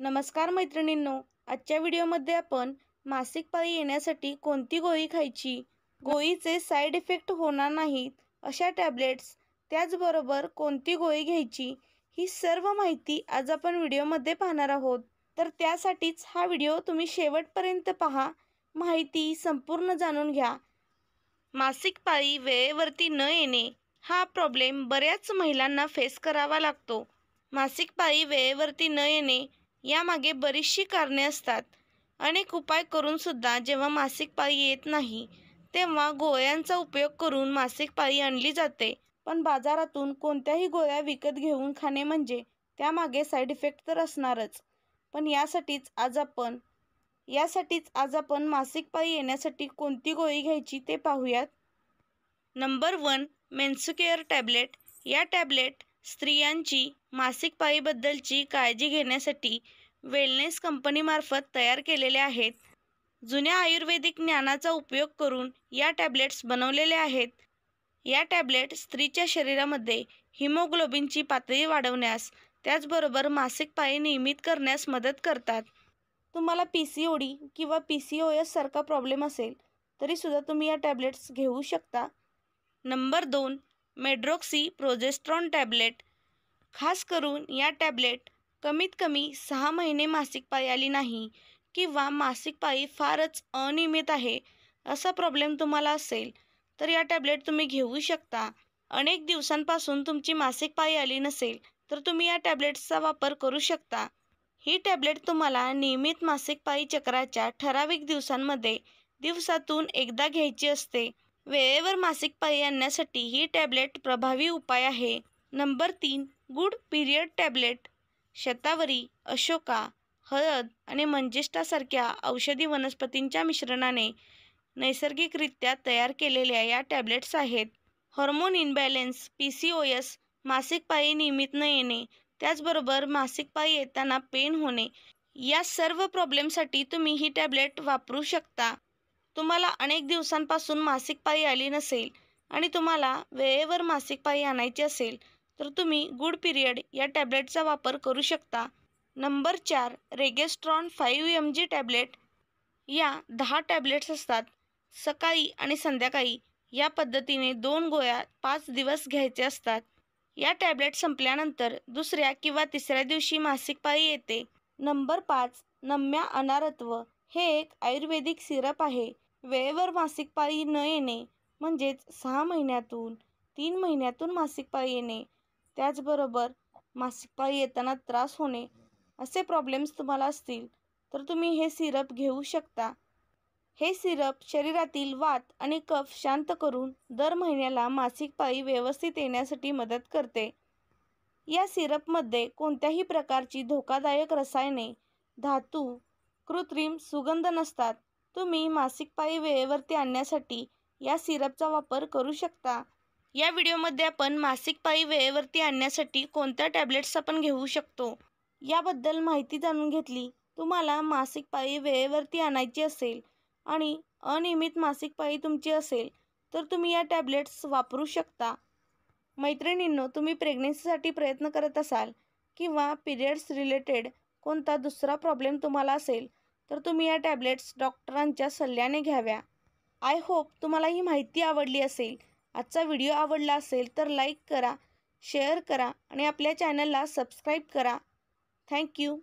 नमस्कार मैत्रिणींनो आजच्या व्हिडिओमध्ये आपण मासिक पाळी येण्यासाठी कोणती गोळी खायची गोळीचे साईड इफेक्ट होणार नाहीत अशा टॅबलेट्स त्याचबरोबर कोणती गोळी घ्यायची ही सर्व माहिती आज आपण व्हिडिओमध्ये पाहणार आहोत तर त्यासाठीच हा व्हिडिओ तुम्ही शेवटपर्यंत पहा माहिती संपूर्ण जाणून घ्या मासिक पाळी वेळेवरती न येणे हा प्रॉब्लेम बऱ्याच महिलांना फेस करावा लागतो मासिक पाळी वेळेवरती न येणे यामागे बरीचशी कारणे असतात अनेक उपाय करूनसुद्धा जेव्हा मासिक पाळी येत नाही तेव्हा गोळ्यांचा उपयोग करून मासिक पाळी आणली जाते पण बाजारातून कोणत्याही गोळ्या विकत घेऊन खाणे म्हणजे त्यामागे साईड इफेक्ट तर असणारच पण यासाठीच आज आपण यासाठीच आज आपण मासिक पाळी येण्यासाठी कोणती गोळी घ्यायची ते पाहूयात नंबर वन मेन्सुकेअर टॅबलेट या टॅबलेट स्त्रियांची मासिक पाळीबद्दलची काळजी घेण्यासाठी वेलनेस कंपनीमार्फत तयार केलेल्या आहेत जुन्या आयुर्वेदिक ज्ञानाचा उपयोग करून या टॅबलेट्स बनवलेल्या आहेत या टॅबलेट स्त्रीच्या शरीरामध्ये हिमोग्लोबिनची पातळी वाढवण्यास त्याचबरोबर मासिक पाळी नियमित करण्यास मदत करतात तुम्हाला पी सी ओ डी किंवा पी सी ओ सारखा प्रॉब्लेम असेल तरीसुद्धा तुम्ही या टॅबलेट्स घेऊ शकता नंबर दोन मेड्रोक्सी प्रोजेस्ट्रॉन टॅबलेट खास करून या टॅबलेट कमीत कमी सहा महिने मासिक पाळी आली नाही किंवा मासिक पाळी फारच अनियमित आहे असा प्रॉब्लेम तुम्हाला असेल तर या टॅबलेट तुम्ही घेऊ शकता अनेक दिवसांपासून तुमची मासिक पाळी आली नसेल तर तुम्ही या टॅबलेट्सचा वापर करू शकता ही टॅबलेट तुम्हाला नियमित मासिक पाळी चक्राच्या ठराविक दिवसांमध्ये दिवसातून एकदा घ्यायची असते वेळेवर मासिक पाळी आणण्यासाठी ही टॅबलेट प्रभावी उपाय आहे नंबर तीन गुड पिरियड टॅबलेट शतावरी अशोका हळद आणि मंजिष्ठासारख्या औषधी वनस्पतींच्या मिश्रणाने नैसर्गिकरित्या तयार केलेल्या या टॅबलेट्स आहेत hormone imbalance P C O S मासिक पाळी नियमित न येणे त्याचबरोबर मासिक पाळी येताना पेन होणे या सर्व प्रॉब्लेमसाठी तुम्ही ही टॅबलेट वापरू शकता तुम्हाला अनेक दिवसांपासून मासिक पाळी आली नसेल आणि तुम्हाला वेळेवर मासिक पाळी आणायची असेल तर तुम्ही गुड पिरियड या टॅबलेटचा वापर करू शकता नंबर चार Regestrone five M G tablet या दहा टॅबलेट्स असतात सकाळी आणि संध्याकाळी या पद्धतीने दोन गोळ्या पाच दिवस घ्यायचे असतात या टॅबलेट संपल्यानंतर दुसऱ्या किंवा तिसऱ्या दिवशी मासिक पाळी येते नंबर पाच नम्या अनारत्व हे एक आयुर्वेदिक सिरप आहे वेळेवर मासिक पाळी न येणे म्हणजेच सहा महिन्यातून तीन महिन्यातून मासिक पाळी येणे त्याचबरोबर मासिक पाळी येताना त्रास होणे असे प्रॉब्लेम्स तुम्हाला असतील तर तुम्ही हे सिरप घेऊ शकता हे सिरप शरीरातील वात आणि कफ शांत करून दर महिन्याला मासिक पाळी व्यवस्थित येण्यासाठी मदत करते या सिरपमध्ये कोणत्याही प्रकारची धोकादायक रसायने धातू कृत्रिम सुगंध नसतात तुम्ही मासिक पाळी वेळेवरती आणण्यासाठी या सिरपचा वापर करू शकता या व्हिडिओमध्ये आपण मासिक पाळी वेळेवरती आणण्यासाठी कोणत्या टॅबलेट्स आपण घेऊ शकतो याबद्दल माहिती जाणून घेतली तुम्हाला मासिक पाळी वेळेवरती आणायची असेल आणि अनियमित मासिक पाळी तुमची असेल तर तुम्ही या टॅबलेट्स वापरू शकता मैत्रिणींनो तुम्ही प्रेग्नेन्सीसाठी प्रयत्न करत असाल किंवा पिरियड्स रिलेटेड कोणता दुसरा प्रॉब्लेम तुम्हाला असेल तर तुम्ही या टॅबलेट्स डॉक्टरांच्या सल्ल्याने घ्याव्या आय होप तुम्हाला ही माहिती आवडली असेल आजचा व्हिडिओ आवडला असेल तर लाईक करा शेअर करा आणि आपल्या चॅनलला सबस्क्राईब करा थँक्यू